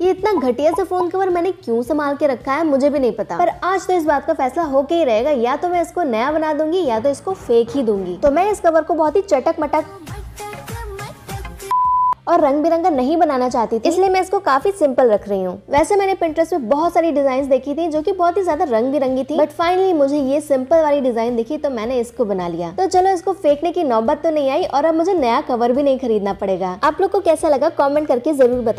ये इतना घटिया सा फोन कवर मैंने क्यों संभाल के रखा है मुझे भी नहीं पता पर आज तो इस बात का फैसला होके ही रहेगा या तो मैं इसको नया बना दूंगी या तो इसको फेंक ही दूंगी तो मैं इस कवर को बहुत ही चटक मटक और रंग बिरंगा नहीं बनाना चाहती थी इसलिए मैं इसको काफी सिंपल रख रही हूँ वैसे मैंने पिंटरेस्ट पे बहुत सारी डिजाइन देखी थी जो कि बहुत ही ज्यादा रंग बिरंगी थी बट फाइनली मुझे ये सिंपल वाली डिजाइन दिखी तो मैंने इसको बना लिया तो चलो इसको फेंकने की नौबत तो नहीं आई और अब मुझे नया कवर भी नहीं खरीदना पड़ेगा आप लोग को कैसा लगा कॉमेंट करके जरूर बता